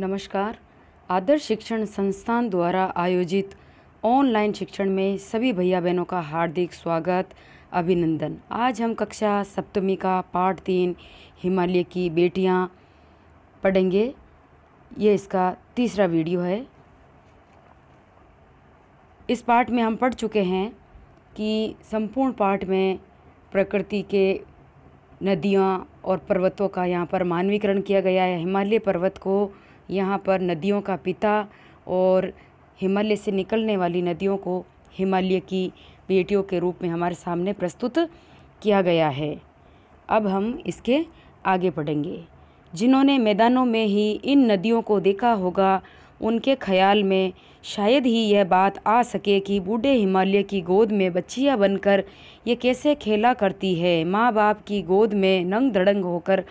नमस्कार आदर्श शिक्षण संस्थान द्वारा आयोजित ऑनलाइन शिक्षण में सभी भैया बहनों का हार्दिक स्वागत अभिनंदन आज हम कक्षा सप्तमी का पाठ तीन हिमालय की बेटियां पढ़ेंगे ये इसका तीसरा वीडियो है इस पाठ में हम पढ़ चुके हैं कि संपूर्ण पाठ में प्रकृति के नदियाँ और पर्वतों का यहाँ पर मानवीकरण किया गया है हिमालय पर्वत को यहाँ पर नदियों का पिता और हिमालय से निकलने वाली नदियों को हिमालय की बेटियों के रूप में हमारे सामने प्रस्तुत किया गया है अब हम इसके आगे बढ़ेंगे जिन्होंने मैदानों में ही इन नदियों को देखा होगा उनके ख्याल में शायद ही यह बात आ सके कि बूढ़े हिमालय की गोद में बच्चियां बनकर ये कैसे खेला करती है माँ बाप की गोद में नंग धड़ंग होकर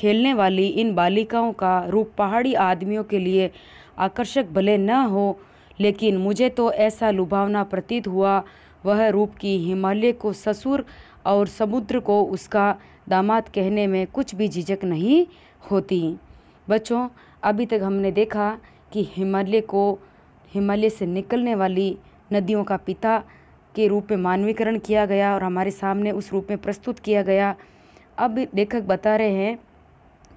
खेलने वाली इन बालिकाओं का रूप पहाड़ी आदमियों के लिए आकर्षक भले न हो लेकिन मुझे तो ऐसा लुभावना प्रतीत हुआ वह रूप की हिमालय को ससुर और समुद्र को उसका दामाद कहने में कुछ भी झिझक नहीं होती बच्चों अभी तक हमने देखा कि हिमालय को हिमालय से निकलने वाली नदियों का पिता के रूप में मानवीकरण किया गया और हमारे सामने उस रूप में प्रस्तुत किया गया अब लेखक बता रहे हैं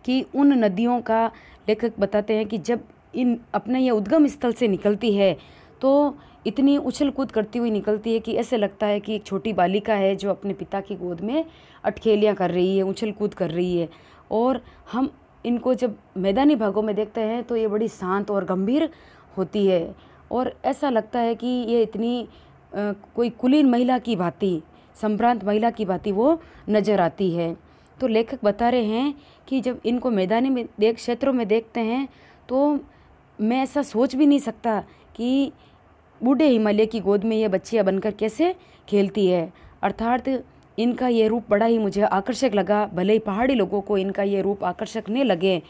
कि उन नदियों का लेखक बताते हैं कि जब इन अपने ये उद्गम स्थल से निकलती है तो इतनी उछल कूद करती हुई निकलती है कि ऐसे लगता है कि एक छोटी बालिका है जो अपने पिता की गोद में अटखेलियाँ कर रही है उछल कूद कर रही है और हम इनको जब मैदानी भागों में देखते हैं तो ये बड़ी शांत और गंभीर होती है और ऐसा लगता है कि ये इतनी आ, कोई कुलीन महिला की भांति संभ्रांत महिला की भांति वो नज़र आती है तो लेखक बता रहे हैं कि जब इनको मैदानी में देख क्षेत्रों में देखते हैं तो मैं ऐसा सोच भी नहीं सकता कि बूढ़े हिमालय की गोद में ये बच्चियाँ बनकर कैसे खेलती है अर्थात इनका ये रूप बड़ा ही मुझे आकर्षक लगा भले ही पहाड़ी लोगों को इनका ये रूप आकर्षक नहीं लगे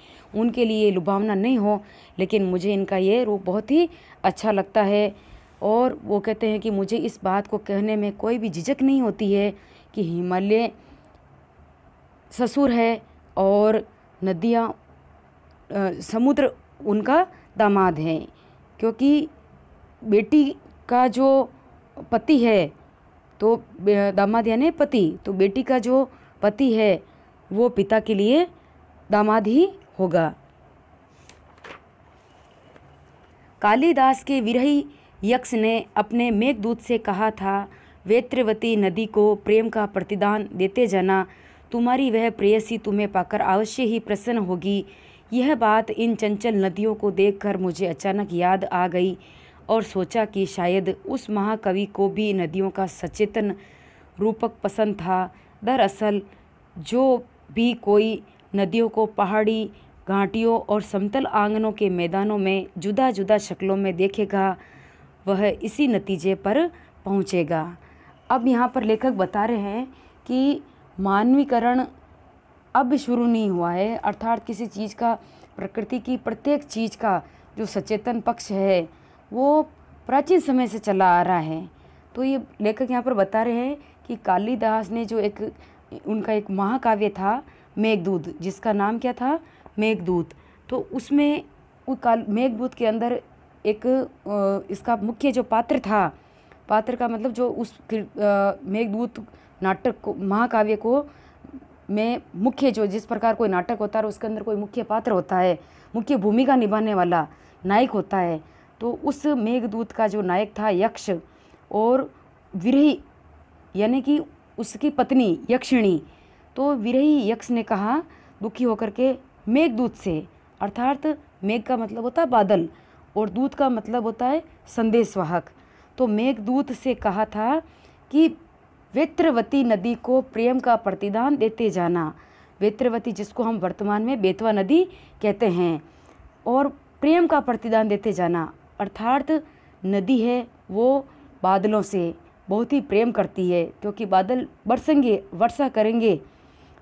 उनके लिए लुभावना नहीं हो लेकिन मुझे इनका ये रूप बहुत ही अच्छा लगता है और वो कहते हैं कि मुझे इस बात को कहने में कोई भी झिझक नहीं होती है कि हिमालय ससुर है और नदियाँ समुद्र उनका दामाद है क्योंकि बेटी का जो पति है तो दामाद यानी पति तो बेटी का जो पति है वो पिता के लिए दामाद ही होगा कालिदास के विरही यक्ष ने अपने मेघदूत से कहा था वेत्रवती नदी को प्रेम का प्रतिदान देते जाना तुम्हारी वह प्रेयसी तुम्हें पाकर अवश्य ही प्रसन्न होगी यह बात इन चंचल नदियों को देखकर मुझे अचानक याद आ गई और सोचा कि शायद उस महाकवि को भी नदियों का सचेतन रूपक पसंद था दरअसल जो भी कोई नदियों को पहाड़ी घाटियों और समतल आंगनों के मैदानों में जुदा जुदा शक्लों में देखेगा वह इसी नतीजे पर पहुँचेगा अब यहाँ पर लेखक बता रहे हैं कि मानवीकरण अब शुरू नहीं हुआ है अर्थात किसी चीज़ का प्रकृति की प्रत्येक चीज़ का जो सचेतन पक्ष है वो प्राचीन समय से चला आ रहा है तो ये लेखक यहाँ पर बता रहे हैं कि कालिदास ने जो एक उनका एक महाकाव्य था मेघदूत जिसका नाम क्या था मेघदूत तो उसमें काल मेघदूत के अंदर एक इसका मुख्य जो पात्र था पात्र का मतलब जो उस मेघदूत नाटक को महाकाव्य को में मुख्य जो जिस प्रकार कोई नाटक होता है उसके अंदर कोई मुख्य पात्र होता है मुख्य भूमिका निभाने वाला नायक होता है तो उस मेघदूत का जो नायक था यक्ष और विरही यानी कि उसकी पत्नी यक्षिणी तो विरही यक्ष ने कहा दुखी होकर के मेघदूत से अर्थात मेघ का मतलब होता है बादल और दूत का मतलब होता है संदेशवाहक तो मेघदूत से कहा था कि वित्रवती नदी को प्रेम का प्रतिदान देते जाना वित्रवती जिसको हम वर्तमान में बेतवा नदी कहते हैं और प्रेम का प्रतिदान देते जाना अर्थात नदी है वो बादलों से बहुत ही प्रेम करती है क्योंकि बादल बरसेंगे वर्षा करेंगे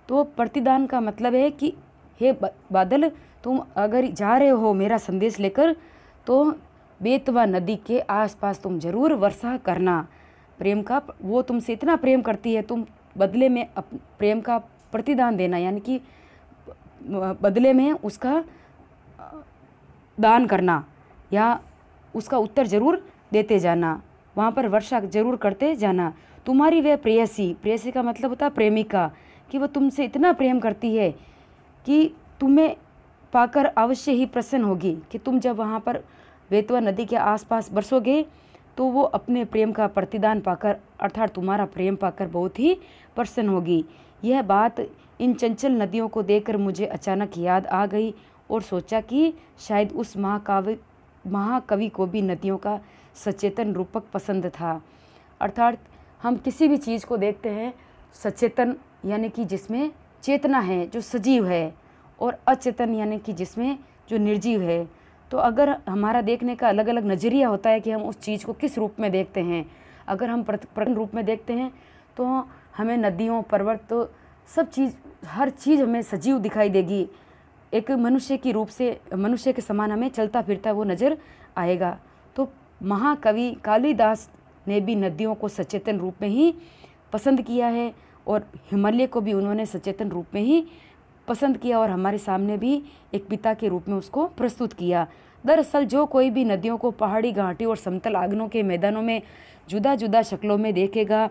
तो प्रतिदान का मतलब है कि हे बादल तुम अगर जा रहे हो मेरा संदेश लेकर तो बेतवा नदी के आसपास तुम ज़रूर वर्षा करना प्रेम का वो तुमसे इतना प्रेम करती है तुम बदले में प्रेम का प्रतिदान देना यानी कि बदले में उसका दान करना या उसका उत्तर ज़रूर देते जाना वहाँ पर वर्षा ज़रूर करते जाना तुम्हारी वह प्रेयसी प्रेयसी का मतलब होता है प्रेमिका कि वह तुमसे इतना प्रेम करती है कि तुम्हें पाकर अवश्य ही प्रसन्न होगी कि तुम जब वहाँ पर बेतवा नदी के आसपास बरसोगे तो वो अपने प्रेम का प्रतिदान पाकर अर्थात तुम्हारा प्रेम पाकर बहुत ही प्रसन्न होगी यह बात इन चंचल नदियों को देखकर मुझे अचानक याद आ गई और सोचा कि शायद उस महाकाव्य महाकवि को भी नदियों का सचेतन रूपक पसंद था अर्थात हम किसी भी चीज़ को देखते हैं सचेतन यानी कि जिसमें चेतना है जो सजीव है और अचेतन यानी कि जिसमें जो निर्जीव है तो अगर हमारा देखने का अलग अलग नज़रिया होता है कि हम उस चीज़ को किस रूप में देखते हैं अगर हम प्रकट रूप में देखते हैं तो हमें नदियों पर्वत तो सब चीज़ हर चीज़ हमें सजीव दिखाई देगी एक मनुष्य की रूप से मनुष्य के समान हमें चलता फिरता वो नज़र आएगा तो महाकवि कालिदास ने भी नदियों को सचेतन रूप में ही पसंद किया है और हिमालय को भी उन्होंने सचेतन रूप में ही पसंद किया और हमारे सामने भी एक पिता के रूप में उसको प्रस्तुत किया दरअसल जो कोई भी नदियों को पहाड़ी घाटी और समतल आगनों के मैदानों में जुदा जुदा शक्लों में देखेगा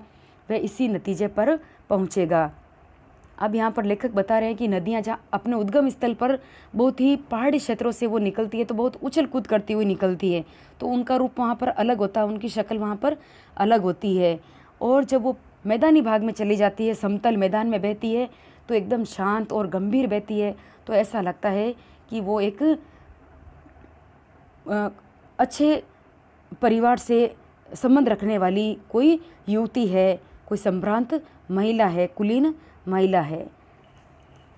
वह इसी नतीजे पर पहुँचेगा अब यहाँ पर लेखक बता रहे हैं कि नदियाँ जहाँ अपने उद्गम स्थल पर बहुत ही पहाड़ी क्षेत्रों से वो निकलती है तो बहुत उछल कूद करती हुई निकलती है तो उनका रूप वहाँ पर अलग होता है उनकी शक्ल वहाँ पर अलग होती है और जब वो मैदानी भाग में चली जाती है समतल मैदान में बहती है तो एकदम शांत और गंभीर बहती है तो ऐसा लगता है कि वो एक अच्छे परिवार से संबंध रखने वाली कोई युवती है कोई संभ्रांत महिला है कुलीन महिला है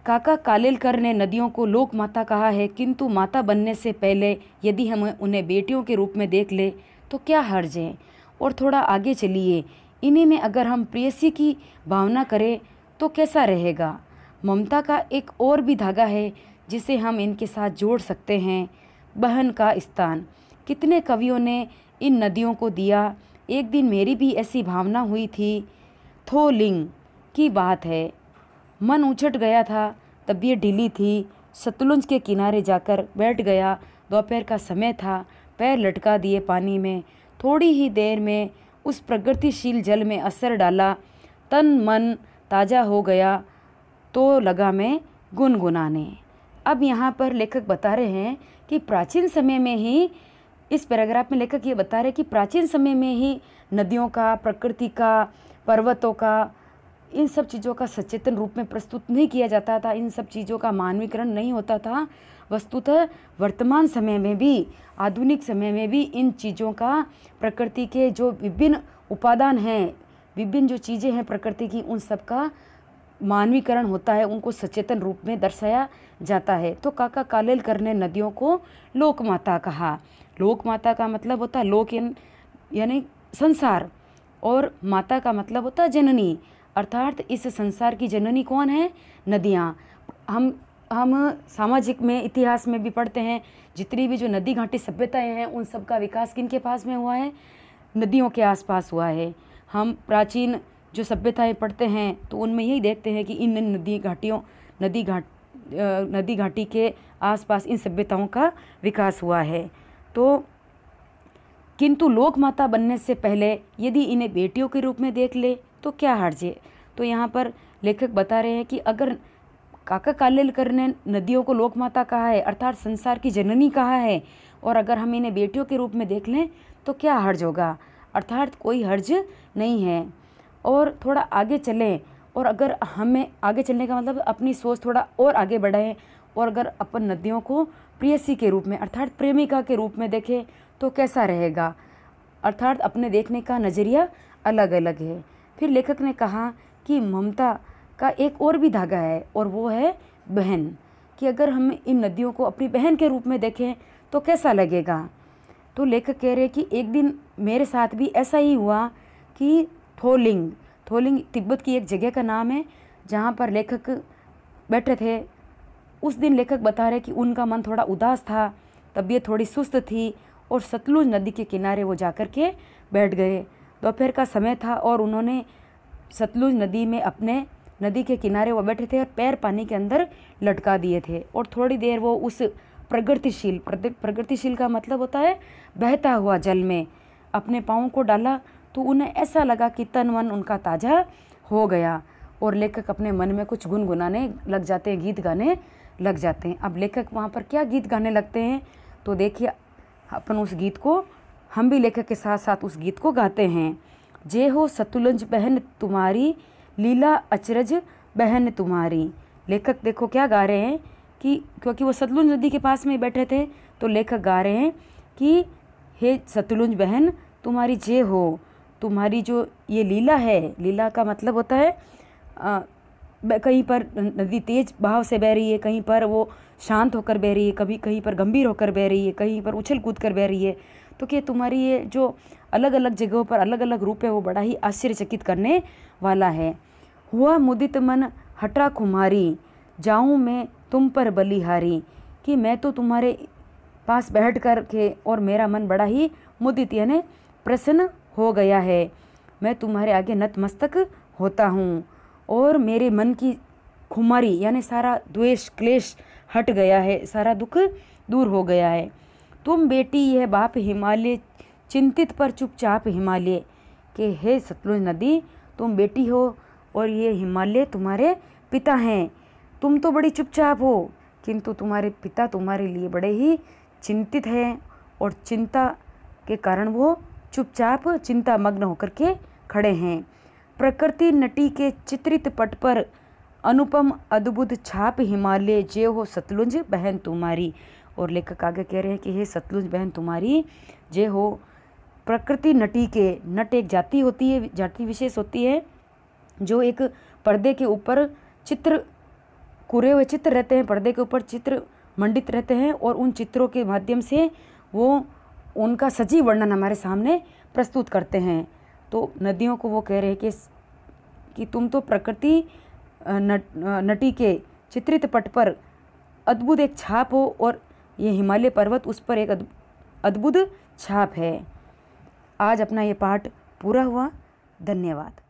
काका कालेलकर ने नदियों को लोक माता कहा है किंतु माता बनने से पहले यदि हम उन्हें बेटियों के रूप में देख ले तो क्या हर्ज है और थोड़ा आगे चलिए इन्हीं में अगर हम प्रेयसी की भावना करें तो कैसा रहेगा ममता का एक और भी धागा है जिसे हम इनके साथ जोड़ सकते हैं बहन का स्थान कितने कवियों ने इन नदियों को दिया एक दिन मेरी भी ऐसी भावना हुई थी थो लिंग की बात है मन उछट गया था तबीयत ढीली थी सतलुंज के किनारे जाकर बैठ गया दोपहर का समय था पैर लटका दिए पानी में थोड़ी ही देर में उस प्रगतिशील जल में असर डाला तन मन ताज़ा हो गया तो लगा मैं गुनगुनाने अब यहाँ पर लेखक बता रहे हैं कि प्राचीन समय में ही इस पैराग्राफ में लेखक ये बता रहे हैं कि प्राचीन समय में ही नदियों का प्रकृति का पर्वतों का इन सब चीज़ों का सचेतन रूप में प्रस्तुत नहीं किया जाता था इन सब चीज़ों का मानवीकरण नहीं होता था वस्तुतः वर्तमान समय में भी आधुनिक समय में भी इन चीज़ों का प्रकृति के जो विभिन्न उपादान हैं विभिन्न जो चीज़ें हैं प्रकृति की उन सब का मानवीकरण होता है उनको सचेतन रूप में दर्शाया जाता है तो काका कालेलकर ने नदियों को लोक माता कहा लोक माता का मतलब होता है लोक यानी संसार और माता का मतलब होता है जननी अर्थात इस संसार की जननी कौन है नदियाँ हम हम सामाजिक में इतिहास में भी पढ़ते हैं जितनी भी जो नदी घाटी सभ्यताएं हैं उन सब का विकास किन के पास में हुआ है नदियों के आसपास हुआ है हम प्राचीन जो सभ्यताएँ पढ़ते हैं तो उनमें यही देखते हैं कि इन नदी घाटियों नदी घाट नदी घाटी के आसपास इन सभ्यताओं का विकास हुआ है तो किंतु लोक माता बनने से पहले यदि इन्हें बेटियों के रूप में देख ले तो क्या हर्जे तो यहाँ पर लेखक बता रहे हैं कि अगर काका कालेलकर ने नदियों को लोक माता कहा है अर्थात संसार की जननी कहा है और अगर हम इन्हें बेटियों के रूप में देख लें तो क्या हर्ज होगा अर्थात कोई हर्ज नहीं है और थोड़ा आगे चलें और अगर हमें आगे चलने का मतलब अपनी सोच थोड़ा और आगे बढ़ाएं और अगर अपन नदियों को प्रियसी के रूप में अर्थात प्रेमिका के रूप में देखें तो कैसा रहेगा अर्थात अपने देखने का नज़रिया अलग अलग है फिर लेखक ने कहा कि ममता का एक और भी धागा है और वो है बहन कि अगर हम इन नदियों को अपनी बहन के रूप में देखें तो कैसा लगेगा तो लेखक कह रहे हैं कि एक दिन मेरे साथ भी ऐसा ही हुआ कि थोलिंग थोलिंग तिब्बत की एक जगह का नाम है जहाँ पर लेखक बैठे थे उस दिन लेखक बता रहे कि उनका मन थोड़ा उदास था तबीयत थोड़ी सुस्त थी और सतलुज नदी के किनारे वो जाकर के बैठ गए दोपहर का समय था और उन्होंने सतलुज नदी में अपने नदी के किनारे वो बैठे थे और पैर पानी के अंदर लटका दिए थे और थोड़ी देर वो उस प्रगतिशील प्रगतिशील का मतलब होता है बहता हुआ जल में अपने पाँव को डाला तो उन्हें ऐसा लगा कि तन मन उनका ताज़ा हो गया और लेखक अपने मन में कुछ गुनगुनाने लग जाते हैं गीत गाने लग जाते हैं अब लेखक वहाँ पर क्या गीत गाने लगते हैं तो देखिए अपन उस गीत को हम भी लेखक के साथ साथ उस गीत को गाते हैं जे हो सतुलंज बहन तुम्हारी लीला अचरज बहन तुम्हारी लेखक देखो क्या गा रहे हैं कि क्योंकि वो सतलुज नदी के पास में बैठे थे तो लेखक गा रहे हैं कि हे सतलुज बहन तुम्हारी जय हो तुम्हारी जो ये लीला है लीला का मतलब होता है आ, कहीं पर नदी तेज बहाव से बह रही है कहीं पर वो शांत होकर बह रही है कभी कहीं पर गंभीर होकर बह रही है कहीं पर उछल कूद कर बह रही है तो क्या तुम्हारी ये जो अलग अलग जगहों पर अलग अलग रूप है वो बड़ा ही आश्चर्यचकित करने वाला है हुआ मुदित मन हटा कुम्हारी जाऊँ मैं तुम पर बलिहारी कि मैं तो तुम्हारे पास बैठ कर के और मेरा मन बड़ा ही मुदित यानी प्रसन्न हो गया है मैं तुम्हारे आगे नतमस्तक होता हूँ और मेरे मन की खुमारी यानी सारा द्वेष क्लेश हट गया है सारा दुख दूर हो गया है तुम बेटी यह बाप हिमालय चिंतित पर चुपचाप हिमालय के हे सतलुज नदी तुम बेटी हो और ये हिमालय तुम्हारे पिता हैं तुम तो बड़ी चुपचाप हो किंतु तुम्हारे पिता तुम्हारे लिए बड़े ही चिंतित हैं और चिंता के कारण वो चुपचाप चिंता मग्न होकर के खड़े हैं प्रकृति नटी के चित्रित पट पर अनुपम अद्भुत छाप हिमालय जे हो सतलुंज बहन तुम्हारी और लेखक आगे कह रहे हैं कि हे सतलुंज बहन तुम्हारी जे हो प्रकृति नटी के नट एक जाति होती है जाति विशेष होती है जो एक पर्दे के ऊपर चित्र कुरे हुए चित्र रहते हैं पर्दे के ऊपर चित्र मंडित रहते हैं और उन चित्रों के माध्यम से वो उनका सजीव वर्णन हमारे सामने प्रस्तुत करते हैं तो नदियों को वो कह रहे हैं कि कि तुम तो प्रकृति नट, नटी के चित्रित पट पर अद्भुत एक छाप हो और ये हिमालय पर्वत उस पर एक अद्भुत छाप है आज अपना ये पाठ पूरा हुआ धन्यवाद